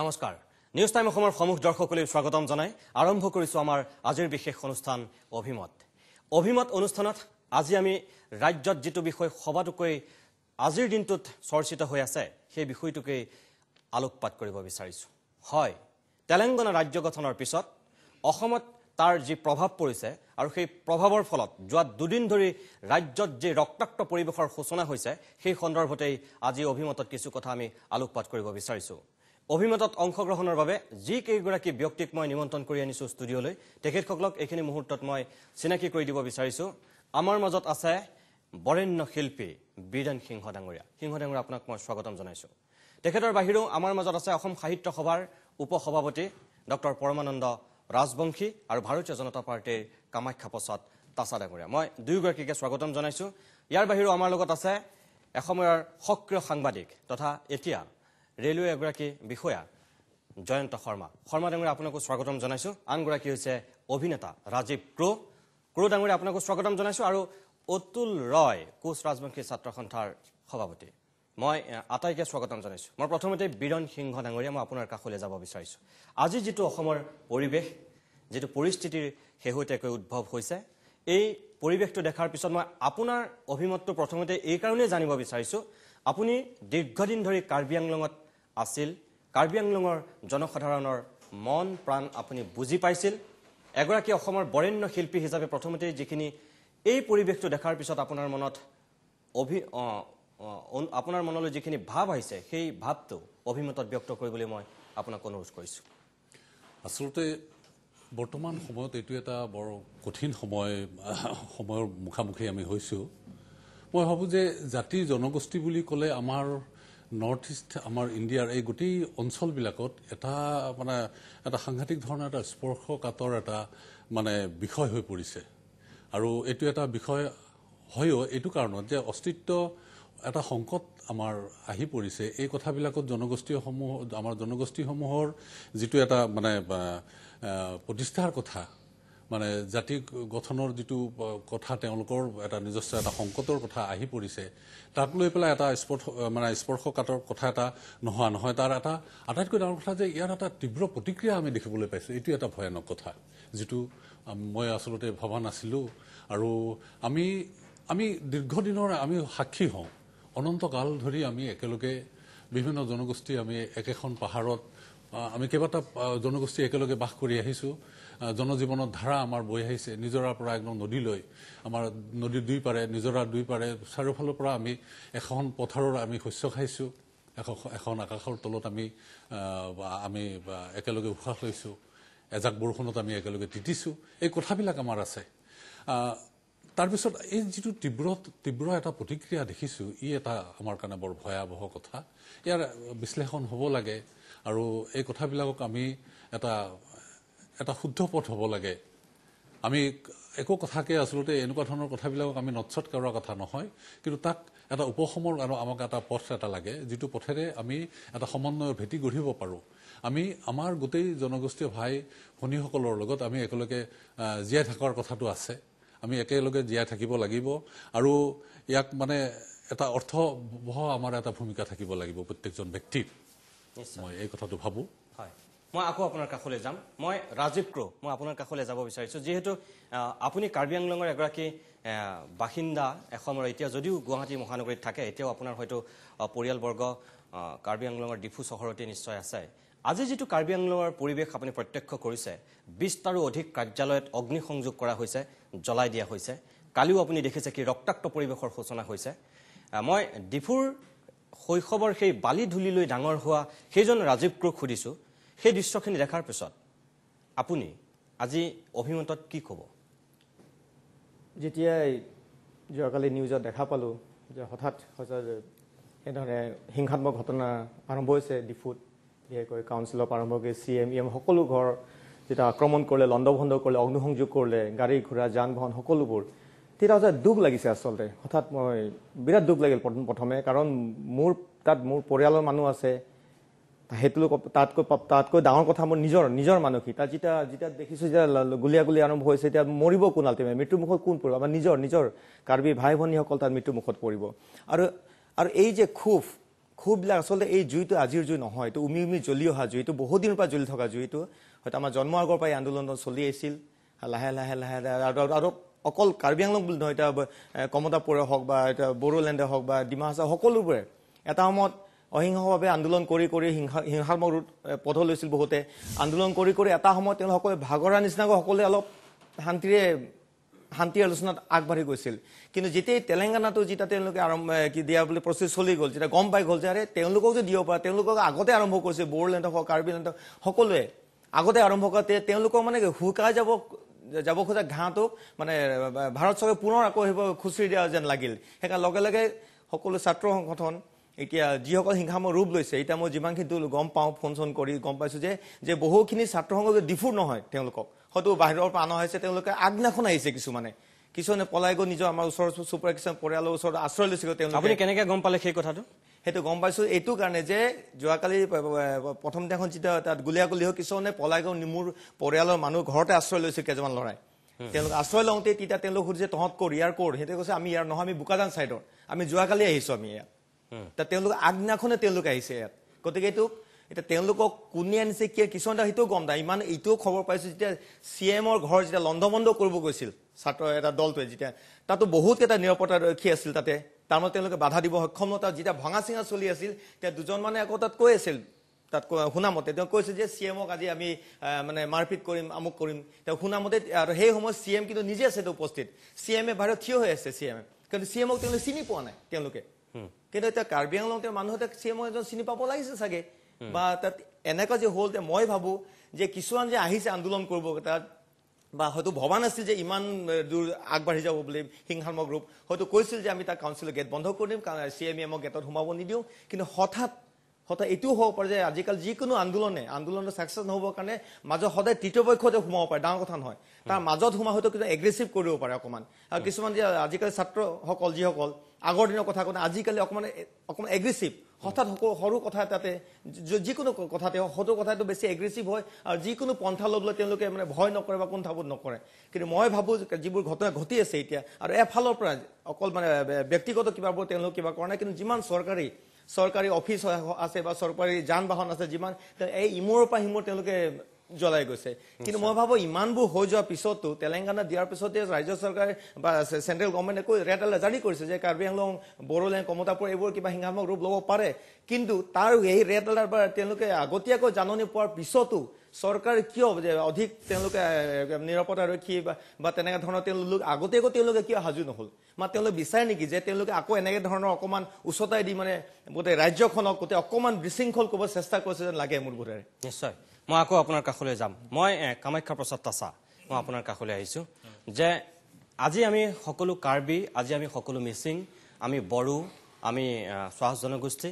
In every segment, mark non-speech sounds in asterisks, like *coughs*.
নমস্কাৰ news time অসমৰ সমূহ দৰ্শকলৈ স্বাগতম জনাই আৰম্ভ কৰিছোঁ আমাৰ আজিৰ বিশেষ অনুষ্ঠান অভিমত অভিমত অনুষ্ঠানত আজি আমি ৰাজ্যত যিটো বিষয় সবাতোকৈ আজিৰ দিনটোত চৰ্চিত হৈ আছে সেই বিষয়টোকেই আলোকপাত কৰিব বিচাৰিছোঁ হয় তেলেংগানা ৰাজ্য গঠনৰ পিছত অসমত তাৰ যি প্ৰভাৱ পৰিছে আৰু সেই প্ৰভাৱৰ ফলত যোৱা দুদিন ধৰি ৰাজ্যত যি ৰক্তাক্ত পৰিৱেশৰ সূচনা হৈছে সেই সন্দৰ্ভতেই আজি অভিমতত কিছু কথা আমি আলোকপাত কৰিব বিচাৰিছোঁ অভিমতত অংশগ্ৰহণৰ বাবে যিকেইগৰাকী ব্যক্তিক মই নিমন্ত্ৰণ কৰি আনিছোঁ ষ্টুডিঅ'লৈ তেখেতসকলক এইখিনি মুহূৰ্তত মই চিনাকি কৰি দিব বিচাৰিছোঁ আমাৰ মাজত আছে বৰেণ্য শিল্পী বীৰেণ সিংহ ডাঙৰীয়া সিংহ ডাঙৰীয়া আপোনাক মই স্বাগতম জনাইছোঁ তেখেতৰ বাহিৰেও আমাৰ মাজত আছে অসম সাহিত্য সভাৰ উপ সভাপতি ডক্টৰ পৰমানন্দ ৰাজবংশী আৰু ভাৰতীয় জনতা পাৰ্টীৰ কামাখ্যা প্ৰসাদ তাছা ডাঙৰীয়া মই দুয়োগৰাকীকে স্বাগতম জনাইছোঁ ইয়াৰ বাহিৰেও আমাৰ লগত আছে এসময়ৰ সক্ৰিয় সাংবাদিক তথা এতিয়া ৰেলৱে এগৰাকী বিষয়া জয়ন্ত শৰ্মা শৰ্মা ডাঙৰীয়া আপোনাকো স্বাগতম জনাইছোঁ আনগৰাকী হৈছে অভিনেতা ৰাজীৱ ক্ৰো ক্ৰ' ডাঙৰীয়া আপোনাকো স্বাগতম জনাইছোঁ আৰু অতুল ৰয় কোচ ৰাজবংশী ছাত্ৰ সন্থাৰ সভাপতি মই আটাইকে স্বাগতম জনাইছোঁ মই প্ৰথমতে বীৰণ সিংহ ডাঙৰীয়া মই আপোনাৰ কাষলৈ যাব বিচাৰিছোঁ আজি যিটো অসমৰ পৰিৱেশ যিটো পৰিস্থিতিৰ শেহতীয়াকৈ উদ্ভৱ হৈছে এই পৰিৱেশটো দেখাৰ পিছত মই আপোনাৰ অভিমতটো প্ৰথমতে এইকাৰণেই জানিব বিচাৰিছোঁ আপুনি দীৰ্ঘদিন ধৰি কাৰ্বি আংলঙত আছিল কাৰ্বি আংলঙৰ জনসাধাৰণৰ মন প্ৰাণ আপুনি বুজি পাইছিল এগৰাকী অসমৰ বৰেণ্য শিল্পী হিচাপে প্ৰথমতেই যিখিনি এই পৰিৱেশটো দেখাৰ পিছত আপোনাৰ মনত অভি আপোনাৰ মনলৈ যিখিনি ভাৱ আহিছে সেই ভাৱটো অভিমতত ব্যক্ত কৰিবলৈ মই আপোনাক অনুৰোধ কৰিছোঁ আচলতে বৰ্তমান সময়ত এইটো এটা বৰ কঠিন সময় সময়ৰ মুখামুখি আমি হৈছোঁ মই ভাবোঁ যে জাতি জনগোষ্ঠী বুলি ক'লে আমাৰ নৰ্থ ইষ্ট আমাৰ ইণ্ডিয়াৰ এই গোটেই অঞ্চলবিলাকত এটা মানে এটা সাংঘাতিক ধৰণৰ এটা স্পৰ্শকাতৰ এটা মানে বিষয় হৈ পৰিছে আৰু এইটো এটা বিষয় হয়ো এইটো কাৰণত যে অস্তিত্ব এটা সংকট আমাৰ আহি পৰিছে এই কথাবিলাকত জনগোষ্ঠীসমূহ আমাৰ জনগোষ্ঠীসমূহৰ যিটো এটা মানে প্ৰতিষ্ঠাৰ কথা মানে জাতি গঠনৰ যিটো কথা তেওঁলোকৰ এটা নিজস্ব এটা সংকটৰ কথা আহি পৰিছে তাক লৈ পেলাই এটা স্পৰ্শ মানে স্পৰ্শকাতৰ কথা এটা নোহোৱা নহয় তাৰ এটা আটাইতকৈ ডাঙৰ কথা যে ইয়াৰ এটা তীব্ৰ প্ৰতিক্ৰিয়া আমি দেখিবলৈ পাইছোঁ এইটো এটা ভয়ানক কথা যিটো মই আচলতে ভবা নাছিলোঁ আৰু আমি আমি দীৰ্ঘদিনৰ আমি সাক্ষী হওঁ অনন্তকাল ধৰি আমি একেলগে বিভিন্ন জনগোষ্ঠী আমি একেখন পাহাৰত আমি কেইবাটাও জনগোষ্ঠী একেলগে বাস কৰি আহিছোঁ জনজীৱনৰ ধাৰা আমাৰ বৈ আহিছে নিজৰাৰ পৰা একদম নদীলৈ আমাৰ নদীৰ দুই পাৰে নিজৰাৰ দুই পাৰে চাৰিওফালৰ পৰা আমি এখন পথাৰৰ আমি শস্য খাইছোঁ এখন আকাশৰ তলত আমি আমি একেলগে উশাহ লৈছোঁ এজাক বৰষুণত আমি একেলগে তিতিছোঁ এই কথাবিলাক আমাৰ আছে তাৰপিছত এই যিটো তীব্ৰ তীব্ৰ এটা প্ৰতিক্ৰিয়া দেখিছোঁ ই এটা আমাৰ কাৰণে বৰ ভয়াৱহ কথা ইয়াৰ বিশ্লেষণ হ'ব লাগে আৰু এই কথাবিলাকক আমি এটা এটা শুদ্ধ পথ হ'ব লাগে আমি একো কথাকে আচলতে এনেকুৱা ধৰণৰ কথাবিলাকক আমি নচত কৰোৱা কথা নহয় কিন্তু তাক এটা উপশমৰ আৰু আমাক এটা পথ এটা লাগে যিটো পথেৰে আমি এটা সমন্বয়ৰ ভেটি গঢ়িব পাৰোঁ আমি আমাৰ গোটেই জনগোষ্ঠীয় ভাই ভনীসকলৰ লগত আমি একেলগে জীয়াই থকাৰ কথাটো আছে আমি একেলগে জীয়াই থাকিব লাগিব আৰু ইয়াক মানে এটা অৰ্থবহ আমাৰ এটা ভূমিকা থাকিব লাগিব প্ৰত্যেকজন ব্যক্তিৰ মই এই কথাটো ভাবোঁ মই আকৌ আপোনাৰ কাষলৈ যাম মই ৰাজীৱ ক্ৰ মই আপোনাৰ কাষলৈ যাব বিচাৰিছোঁ যিহেতু আপুনি কাৰ্বি আংলঙৰ এগৰাকী বাসিন্দা এসময়ৰ এতিয়া যদিও গুৱাহাটী মহানগৰীত থাকে এতিয়াও আপোনাৰ হয়তো পৰিয়ালবৰ্গ কাৰ্বি আংলঙৰ ডিফু চহৰতে নিশ্চয় আছে আজি যিটো কাৰ্বি আংলঙৰ পৰিৱেশ আপুনি প্ৰত্যক্ষ কৰিছে বিছটাৰো অধিক কাৰ্যালয়ত অগ্নিসংযোগ কৰা হৈছে জ্বলাই দিয়া হৈছে কালিও আপুনি দেখিছে কি ৰক্তাক্ত পৰিৱেশৰ সূচনা হৈছে মই ডিফুৰ শৈশৱৰ সেই বালি ধূলিলৈ ডাঙৰ হোৱা সেইজন ৰাজীৱ ক্ৰুক সুধিছোঁ সেই দৃশ্যখিনি দেখাৰ পিছত আপুনি আজি অভিমতত কি ক'ব যেতিয়াই যোৱাকালি নিউজত দেখা পালোঁ যে হঠাৎ সঁচা এনেধৰণে হিংসাত্মক ঘটনা আৰম্ভ হৈছে ডিফুত বিশেষকৈ কাউঞ্চিলৰ আৰম্ভ কৰি চি এম ই এম সকলো ঘৰ যেতিয়া আক্ৰমণ কৰিলে লণ্ডভণ্ড কৰিলে অগ্নিসংযোগ কৰিলে গাড়ী ঘোঁৰা যান বাহন সকলোবোৰ তেতিয়া হৈছে দুখ লাগিছে আচলতে হঠাৎ মই বিৰাট দুখ লাগিল প্ৰথমে কাৰণ মোৰ তাত মোৰ পৰিয়ালৰ মানুহ আছে সেইটো তাতকৈ তাতকৈ ডাঙৰ কথা মোৰ নিজৰ নিজৰ মানসী তাত যেতিয়া যেতিয়া দেখিছোঁ যেতিয়া গুলীয়া গুলি আৰম্ভ হৈছে এতিয়া মৰিব কোন আল্টিমেট মৃত্যুমুখত কোন পৰিব আমাৰ নিজৰ নিজৰ কাৰ্বি ভাই ভনীসকল তাত মৃত্যুমুখত পৰিব আৰু আৰু এই যে ক্ষোভ ক্ষোভবিলাক আচলতে এই জুইটো আজিৰ জুই নহয় এইটো উমি উমি জ্বলি অহা জুইটো বহুদিনৰ পৰা জ্বলি থকা জুইটো হয়তো আমাৰ জন্ম আগৰ পৰাই আন্দোলন চলি আহিছিল লাহে লাহে লাহে লাহে আৰু অকল কাৰ্বি আংলং বুলি নহয় এতিয়া কমতাপুৰে হওক বা এতিয়া বড়োলেণ্ডে হওক বা ডিমা হাছা সকলোবোৰে এটা সময়ত অহিংসভাৱে আন্দোলন কৰি কৰি হিংসা হিংসাত্মক পথ লৈছিল বহুতে আন্দোলন কৰি কৰি এটা সময়ত তেওঁলোকে ভাগৰা নিচিনাকৈ সকলোৱে অলপ শান্তিৰে শান্তি আলোচনাত আগবাঢ়ি গৈছিল কিন্তু যেতিয়া তেলেংগানাটো যেতিয়া তেওঁলোকে আৰম্ভ কি দিয়া বুলি প্ৰচেছ চলি গ'ল যেতিয়া গম পাই গ'ল যে আৰে তেওঁলোকক যে দিব পাৰে তেওঁলোকক আগতে আৰম্ভ কৰিছে বড়োলেণ্ডক হওক কাৰ্বিলেণ্ড হওক সকলোৱে আগতে আৰম্ভ কৰা তেওঁলোকক মানে শুকাই যাব যাব খোজা ঘাঁহটোক মানে ভাৰত চৰকাৰে পুনৰ আকৌ সেইবোৰ খুচৰি দিয়া যেন লাগিল সেইকাৰণে লগে লগে সকলো ছাত্ৰ সংগঠন এতিয়া যিসকল হিংসাময় ৰূপ লৈছে এতিয়া মই যিমানখিনি গম পাওঁ ফোন চোন কৰি গম পাইছোঁ যে যে বহুখিনি ছাত্ৰ সংগঠন ডিফুৰ নহয় তেওঁলোকক হয়তো বাহিৰৰ পৰা অনা হৈছে তেওঁলোকে আগদিনাখন আহিছে কিছুমানে কিছুমানে পলাই গৈ নিজৰ আমাৰ ওচৰ চুপাৰ কিছুমান পৰিয়ালৰ ওচৰত আশ্ৰয় লৈছিল তেওঁলোকে কেনেকৈ গম পালে সেই কথাটো সেইটো গম পাইছোঁ এইটো কাৰণে যে যোৱাকালি প্ৰথম দিনাখন যেতিয়া তাত গুলীয়াগুলি হওক কিছুমানে পলাই গৈ মোৰ পৰিয়ালৰ মানুহ ঘৰতে আশ্ৰয় লৈছিল কেইজনমান ল'ৰাই তেওঁলোক আশ্ৰয় লওঁতে তেতিয়া তেওঁলোক সুধিছে তহঁত ক'ৰ ইয়াৰ ক'ৰ সিহঁতে কৈছে আমি ইয়াৰ নহয় আমি বোকাজান চাইডৰ আমি যোৱাকালি আহিছোঁ আমি ইয়াত তাত তেওঁলোক আগদিনাখনে তেওঁলোক আহিছে ইয়াত গতিকে এইটো এতিয়া তেওঁলোকক কোনে আনিছে কি কিছুমান এটা সেইটোও গম নাই ইমান এইটোও খবৰ পাইছোঁ যেতিয়া চি এমৰ ঘৰ যেতিয়া লণ্ড বন্ধ কৰিব গৈছিল ছাত্ৰ এটা দলটোৱে যেতিয়া তাতো বহুত কেইটা নিৰাপত্তাৰক্ষী আছিল তাতে তাৰমানে তেওঁলোকে বাধা দিব সক্ষম নতা যেতিয়া ভঙা চিঙা চলি আছিল তেতিয়া দুজন মানে আকৌ তাত কৈ আছিল তাত শুনামতে তেওঁ কৈছে যে চি এমক আজি আমি মানে মাৰপিট কৰিম আমুক কৰিম তেওঁ শুনামতে আৰু সেই সময়ত চি এম কিন্তু নিজে আছে তেওঁ উপস্থিত চি এম এ বাহিৰত থিয় হৈ আছে চি এম এ কিন্তু চি এমক তেওঁলোকে চিনি পোৱা নাই তেওঁলোকে কিন্তু এতিয়া কাৰ্বি আংলং তেওঁ মানুহে চি এমক এজন চিনি পাব লাগিছে চাগে বা তাত এনেকুৱা যে হ'ল যে মই ভাবোঁ যে কিছুমান যে আহিছে আন্দোলন কৰিব তাত বা হয়তো ভবা নাছিল যে ইমান দূৰ আগবাঢ়ি যাব বুলি সিংহাম গ্ৰুপ হয়তো কৈছিল যে আমি তাক কাউন্সিলৰ গেট বন্ধ কৰি দিম কাৰণ চি এম এম গেটত সোমাব নিদিওঁ কিন্তু হঠাৎ হঠাৎ এইটোও হ'ব পাৰে যে আজিকালি যিকোনো আন্দোলনে আন্দোলনৰ ছাকচেছ নহ'বৰ কাৰণে মাজত সদায় তৃতীয় পক্ষতে সোমাব পাৰে ডাঙৰ কথা নহয় তাৰ মাজত সোমাই হয়তো কিন্তু এগ্ৰেছিভ কৰিব পাৰে অকণমান আৰু কিছুমান যে আজিকালি ছাত্ৰসকল যিসকল আগৰ দিনৰ কথা কওঁতে আজিকালি অকণমান অকণমান এগ্ৰেছিভ হঠাৎ সৰু কথা তাতে যিকোনো কথাতে সৰু কথাটো বেছি এগ্ৰেছিভ হয় আৰু যিকোনো পন্থা ল'বলৈ তেওঁলোকে মানে ভয় নকৰে বা কোনঠাবোৰ নকৰে কিন্তু মই ভাবোঁ যিবোৰ ঘটনা ঘটি আছে এতিয়া আৰু এফালৰ পৰা অকল মানে ব্যক্তিগত কিবাবোৰ তেওঁলোকে কিবা কৰা নাই কিন্তু যিমান চৰকাৰী চৰকাৰী অফিচ আছে বা চৰকাৰী যান বাহন আছে যিমান এই ইমূৰৰ পৰা সিমূৰ তেওঁলোকে জ্বলাই গৈছে কিন্তু মই ভাবো ইমানবোৰ হৈ যোৱাৰ পিছতো তেলেংগানা দিয়াৰ পিছতে ৰাজ্য চৰকাৰে বা চেণ্ট্ৰেল গভৰ্ণমেণ্টে কৈ ৰেড এলাৰ্ট জাৰি কৰিছে যে কাৰ্বি আংলং বড়োলেং কমতাপুৰ এইবোৰ কিবা সিংহামক ৰূপ ল'ব পাৰে কিন্তু তাৰ এই ৰেড এলাৰ্ট বা তেওঁলোকে আগতীয়াকৈ জাননী পোৱাৰ পিছতো চৰকাৰে কিয় যে অধিক তেওঁলোকে নিৰাপত্তাৰক্ষী বা তেনেকুৱা ধৰণৰ তেওঁলোক আগতীয়াকৈ তেওঁলোকে কিয় সাজু নহ'ল বা তেওঁলোকে বিচাৰে নেকি যে তেওঁলোকে আকৌ এনেকে ধৰণৰ অকণমান উচ্চতাই দি মানে গোটেই ৰাজ্যখনক গোটেই অকণমান বিশৃংখল ক'ব চেষ্টা কৰিছে যেন লাগে মোৰ বোধেৰে নিশ্চয় মই আকৌ আপোনাৰ কাষলৈ যাম মই কামাখ্যা প্ৰসাদ তাছা মই আপোনাৰ কাষলৈ আহিছোঁ যে আজি আমি সকলো কাৰ্বি আজি আমি সকলো মিচিং আমি বড়ো আমি চাহ জনগোষ্ঠী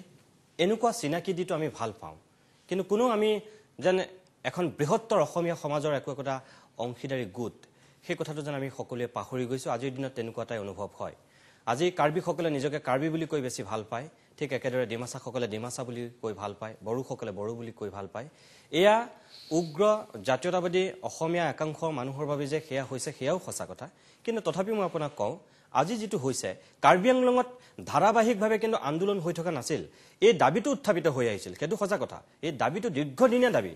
এনেকুৱা চিনাকি দিটো আমি ভাল পাওঁ কিন্তু কোনো আমি যেন এখন বৃহত্তৰ অসমীয়া সমাজৰ একো একোটা অংশীদাৰী গোট সেই কথাটো যেন আমি সকলোৱে পাহৰি গৈছোঁ আজিৰ দিনত তেনেকুৱা এটাই অনুভৱ হয় আজি কাৰ্বিসকলে নিজকে কাৰ্বি বুলি কৈ বেছি ভাল পায় ঠিক একেদৰে ডিমাছাসকলে ডিমাচা বুলি কৈ ভাল পায় বড়োসকলে বড়ো বুলি কৈ ভাল পায় এয়া উগ্ৰ জাতীয়তাবাদী অসমীয়া একাংশ মানুহৰ বাবে যে সেয়া হৈছে সেয়াও সঁচা কথা কিন্তু তথাপিও মই আপোনাক কওঁ আজি যিটো হৈছে কাৰ্বি আংলঙত ধাৰাবাহিকভাৱে কিন্তু আন্দোলন হৈ থকা নাছিল এই দাবীটো উত্থাপিত হৈ আহিছিল সেইটো সঁচা কথা এই দাবীটো দীৰ্ঘদিনীয়া দাবী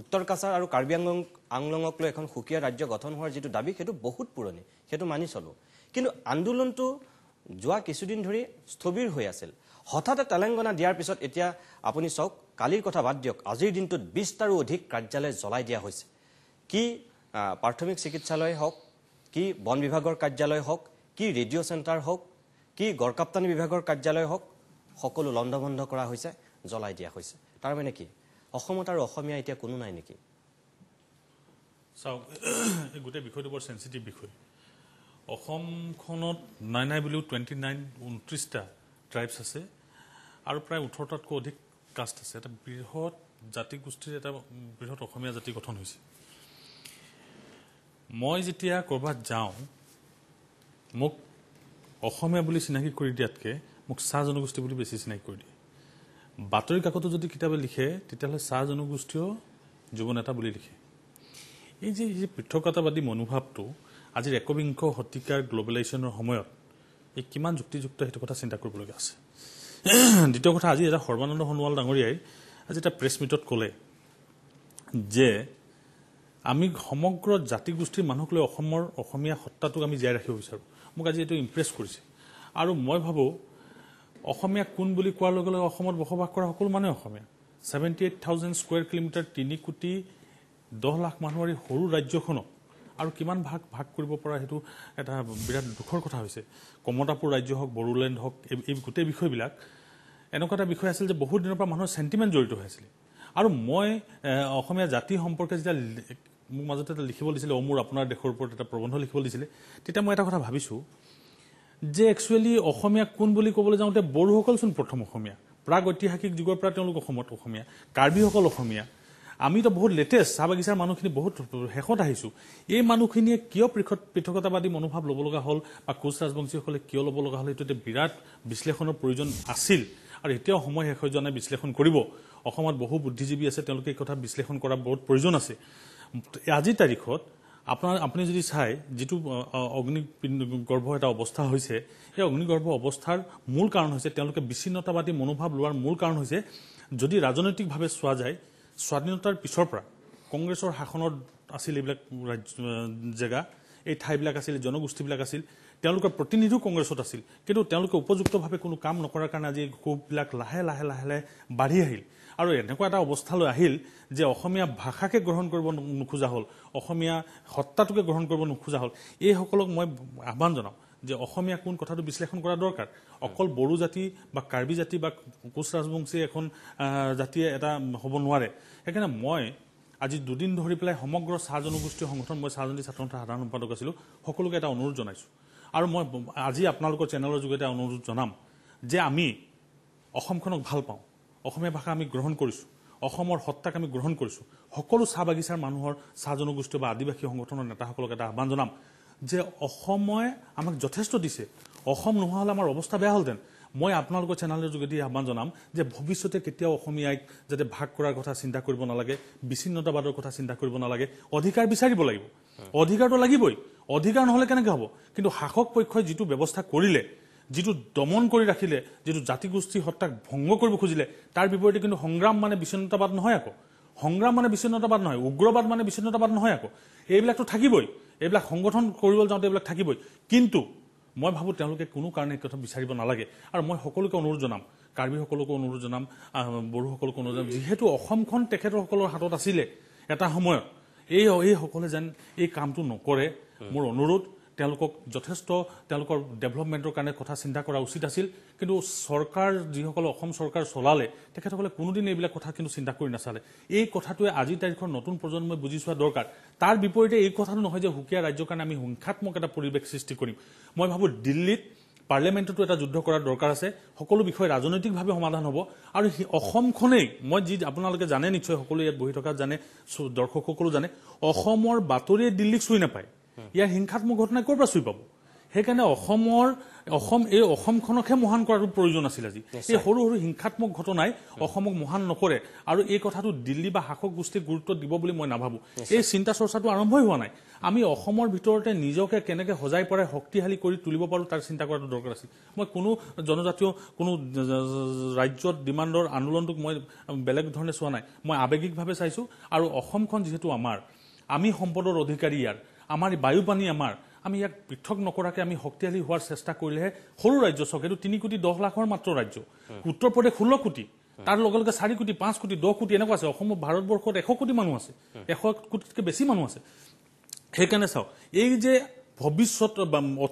উত্তৰ কাছাৰ আৰু কাৰ্বি আংলং আংলঙক লৈ এখন সুকীয়া ৰাজ্য গঠন হোৱাৰ যিটো দাবী সেইটো বহুত পুৰণি সেইটো মানি চলোঁ কিন্তু আন্দোলনটো যোৱা কিছুদিন ধৰি স্থবিৰ হৈ আছিল হঠাতে তেলেংগানা দিয়াৰ পিছত এতিয়া আপুনি চাওক কালিৰ কথা বাদ দিয়ক আজিৰ দিনটোত বিছটাৰো অধিক কাৰ্যালয় জ্বলাই দিয়া হৈছে কি প্ৰাথমিক চিকিৎসালয় হওক কি বন বিভাগৰ কাৰ্যালয় হওক কি ৰেডিঅ' চেণ্টাৰ হওক কি গড়কাপ্তানি বিভাগৰ কাৰ্যালয় হওক সকলো লণ্ড বন্ধ কৰা হৈছে জ্বলাই দিয়া হৈছে তাৰমানে কি অসমত আৰু অসমীয়া এতিয়া কোনো নাই নেকি চাওক *coughs* গোটেই বিষয়টো বৰ চেঞ্চিটিভ বিষয় অসমখনত নাই নাই বুলিও টুৱেণ্টি নাইন ঊনত্ৰিছটা ট্ৰাইবছ আছে আৰু প্ৰায় ওঠৰটাতকৈ অধিক কাষ্ট আছে এটা বৃহৎ জাতিগোষ্ঠীৰ এটা বৃহৎ অসমীয়া জাতি গঠন হৈছে মই যেতিয়া ক'ৰবাত যাওঁ মোক অসমীয়া বুলি চিনাকি কৰি দিয়াতকৈ মোক চাহ জনগোষ্ঠী বুলি বেছি চিনাকি কৰি দিয়ে বাতৰি কাকতো যদি কিতাপে লিখে তেতিয়াহ'লে চাহ জনগোষ্ঠীয় যুৱনেতা বুলি লিখে এই যে এই যে পৃথকতাবাদী মনোভাৱটো আজিৰ একবিংশ শতিকাৰ গ্ল'বেলাইজেশ্যনৰ সময়ত এই কিমান যুক্তিযুক্ত সেইটো কথা চিন্তা কৰিবলগীয়া আছে দ্বিতীয় কথা আজি এটা সৰ্বানন্দ সোণোৱাল ডাঙৰীয়াই আজি এটা প্ৰেছ মিটত ক'লে যে আমি সমগ্ৰ জাতি গোষ্ঠীৰ মানুহক লৈ অসমৰ অসমীয়া সত্তাটোক আমি জীয়াই ৰাখিব বিচাৰোঁ মোক আজি এইটো ইমপ্ৰেছ কৰিছে আৰু মই ভাবোঁ অসমীয়া কোন বুলি কোৱাৰ লগে লগে অসমত বসবাস কৰা সকলো মানুহে Asamiya seventy eight thousand square kilometre তিনি কোটি দহ লাখ মানুহৰ এই সৰু ৰাজ্যখনক আৰু কিমান ভাগ ভাগ কৰিব পৰা সেইটো এটা বিৰাট দুখৰ কথা হৈছে কমতাপুৰ ৰাজ্য হওক বড়োলেণ্ড হওক এই এই গোটেই বিষয়বিলাক এনেকুৱা এটা বিষয় আছিল যে বহুত দিনৰ পৰা মানুহৰ চেণ্টিমেণ্ট জড়িত হৈ আছিলে আৰু মই অসমীয়া জাতি সম্পৰ্কে যেতিয়া মোৰ মাজতে এটা লিখিব দিছিলে অমুৰ আপোনাৰ দেশৰ ওপৰত এটা প্ৰবন্ধ লিখিব দিছিলে তেতিয়া মই এটা কথা ভাবিছোঁ যে একচুৱেলি অসমীয়া কোন বুলি ক'বলৈ যাওঁতে বড়োসকলচোন প্ৰথম অসমীয়া প্ৰাগ ঐতিহাসিক যুগৰ পৰা তেওঁলোক অসমত অসমীয়া কাৰ্বিসকল অসমীয়া আমিতো বহুত লেটেষ্ট চাহ বাগিচাৰ মানুহখিনি বহুত শেষত আহিছোঁ এই মানুহখিনিয়ে কিয় পৃথকতাবাদী মনোভাৱ ল'ব লগা হ'ল বা কোচ ৰাজবংশীসকলে কিয় ল'ব লগা হ'ল সেইটো এতিয়া বিৰাট বিশ্লেষণৰ প্ৰয়োজন আছিল আৰু এতিয়াও সময় শেষ হৈ যোৱা নাই বিশ্লেষণ কৰিব অসমত বহু বুদ্ধিজীৱী আছে তেওঁলোকে এই কথা বিশ্লেষণ কৰাৰ বহুত প্ৰয়োজন আছে আজিৰ তাৰিখত আপোনাৰ আপুনি যদি চাই যিটো অগ্নি গৰ্ভ এটা অৱস্থা হৈছে সেই অগ্নিগৰ্ভ অৱস্থাৰ মূল কাৰণ হৈছে তেওঁলোকে বিচ্ছিন্নতাবাদী মনোভাৱ লোৱাৰ মূল কাৰণ হৈছে যদি ৰাজনৈতিকভাৱে চোৱা যায় স্বাধীনতাৰ পিছৰ পৰা কংগ্ৰেছৰ শাসনত আছিল এইবিলাক ৰাজ্য জেগা এই ঠাইবিলাক আছিল জনগোষ্ঠীবিলাক আছিল তেওঁলোকৰ প্ৰতিনিধিও কংগ্ৰেছত আছিল কিন্তু তেওঁলোকে উপযুক্তভাৱে কোনো কাম নকৰাৰ কাৰণে আজি ক্ষোভবিলাক লাহে লাহে লাহে লাহে বাঢ়ি আহিল আৰু এনেকুৱা এটা অৱস্থালৈ আহিল যে অসমীয়া ভাষাকে গ্ৰহণ কৰিব নোখোজা হ'ল অসমীয়া সত্তাটোকে গ্ৰহণ কৰিব নোখোজা হ'ল এইসকলক মই আহ্বান জনাওঁ যে অসমীয়া কোন কথাটো বিশ্লেষণ কৰা দৰকাৰ অকল বড়ো জাতি বা কাৰ্বি জাতি বা কোচ ৰাজবংশী এখন জাতিয়ে এটা হ'ব নোৱাৰে সেইকাৰণে মই আজি দুদিন ধৰি পেলাই সমগ্ৰ চাহ জনগোষ্ঠীয় সংগঠন মই চাহ চাহজনী ছাত্ৰ সন্থাৰ সাধাৰণ সম্পাদক আছিলোঁ সকলোকে এটা অনুৰোধ জনাইছোঁ আৰু মই আজি আপোনালোকৰ চেনেলৰ যোগেদি অনুৰোধ জনাম যে আমি অসমখনক ভাল পাওঁ অসমীয়া ভাষা আমি গ্ৰহণ কৰিছোঁ অসমৰ সত্তাক আমি গ্ৰহণ কৰিছোঁ সকলো চাহ বাগিচাৰ মানুহৰ চাহ জনগোষ্ঠীয় বা আদিবাসী সংগঠনৰ নেতাসকলক এটা আহ্বান জনাম যে অসমে আমাক যথেষ্ট দিছে অসম নোহোৱা হ'লে আমাৰ অৱস্থা বেয়া হ'লহেঁতেন মই আপোনালোকৰ চেনেলৰ যোগেদি আহ্বান জনাম যে ভৱিষ্যতে কেতিয়াও অসমীয়াইক যাতে ভাগ কৰাৰ কথা চিন্তা কৰিব নালাগে বিচ্ছিন্নতাবাদৰ কথা চিন্তা কৰিব নালাগে অধিকাৰ বিচাৰিব লাগিব অধিকাৰটো লাগিবই অধিকাৰ নহ'লে কেনেকৈ হ'ব কিন্তু শাসক পক্ষই যিটো ব্যৱস্থা কৰিলে যিটো দমন কৰি ৰাখিলে যিটো জাতিগোষ্ঠী সত্তাক ভংগ কৰিব খুজিলে তাৰ বিপৰীতে কিন্তু সংগ্ৰাম মানে বিচ্ছিন্নতাবাদ নহয় আকৌ সংগ্ৰাম মানে বিচ্ছিন্নতাবাদ নহয় উগ্ৰবাদ মানে বিচ্ছিন্নতাবাদ নহয় আকৌ এইবিলাকতো থাকিবই এইবিলাক সংগঠন কৰিবলৈ যাওঁতে এইবিলাক থাকিবই কিন্তু মই ভাবোঁ তেওঁলোকে কোনো কাৰণে এই কথা বিচাৰিব নালাগে আৰু মই সকলোকে অনুৰোধ জনাম কাৰ্বিসকলকো অনুৰোধ জনাম বড়োসকলকো অনুৰোধ জনাম যিহেতু অসমখন তেখেতসকলৰ হাতত আছিলে এটা সময়ত এই এইসকলে যেন এই কামটো নকৰে মোৰ অনুৰোধ তেওঁলোকক যথেষ্ট তেওঁলোকৰ ডেভেলপমেণ্টৰ কাৰণে কথা চিন্তা কৰা উচিত আছিল কিন্তু চৰকাৰ যিসকলে অসম চৰকাৰ চলালে তেখেতসকলে কোনোদিন এইবিলাক কথা কিন্তু চিন্তা কৰি নাচালে এই কথাটোৱে আজিৰ তাৰিখৰ নতুন প্ৰজন্মই বুজি চোৱা দৰকাৰ তাৰ বিপৰীতে এই কথাটো নহয় যে সুকীয়া ৰাজ্যৰ কাৰণে আমি হিংসাত্মক এটা পৰিৱেশ সৃষ্টি কৰিম মই ভাবোঁ দিল্লীত পাৰ্লিয়ামেণ্টতো এটা যুদ্ধ কৰাৰ দৰকাৰ আছে সকলো বিষয় ৰাজনৈতিকভাৱে সমাধান হ'ব আৰু অসমখনেই মই যি আপোনালোকে জানে নিশ্চয় সকলোৱে ইয়াত বহি থকা জানে দৰ্শকসকলো জানে অসমৰ বাতৰিয়ে দিল্লীক চুই নাপায় ইয়াৰ হিংসাত্মক ঘটনাই ক'ৰ পৰা চুই পাব সেইকাৰণে অসমৰ অসম এই অসমখনকহে মহান কৰাটো প্ৰয়োজন আছিল আজি এই সৰু সৰু হিংসাত্মক ঘটনাই অসমক মহান নকৰে আৰু এই কথাটো দিল্লী বা শাসক গোষ্ঠীক গুৰুত্ব দিব বুলি মই নাভাবোঁ এই চিন্তা চৰ্চাটো আৰম্ভই হোৱা নাই আমি অসমৰ ভিতৰতে নিজকে কেনেকৈ সজাই পৰাই শক্তিশালী কৰি তুলিব পাৰোঁ তাৰ চিন্তা কৰাটো দৰকাৰ আছিল মই কোনো জনজাতীয় কোনো ৰাজ্যত ডিমাণ্ডৰ আন্দোলনটোক মই বেলেগ ধৰণে চোৱা নাই মই আৱেগিকভাৱে চাইছোঁ আৰু অসমখন যিহেতু আমাৰ আমি সম্পদৰ অধিকাৰী ইয়াৰ আমাৰ এই বায়ুপানী আমাৰ আমি ইয়াক পৃথক নকৰাকৈ আমি শক্তিশালী হোৱাৰ চেষ্টা কৰিলেহে সৰু ৰাজ্য চক এইটো তিনি কোটি দহ লাখৰ মাত্ৰ ৰাজ্য উত্তৰ প্ৰদেশ ষোল্ল কোটি তাৰ লগে লগে চাৰি কোটি পাঁচ কোটি দহ কোটি এনেকুৱা আছে অসমৰ ভাৰতবৰ্ষত এশ কোটি মানুহ আছে এশ কোটিতকৈ বেছি মানুহ আছে সেইকাৰণে চাওক এই যে ভৱিষ্যত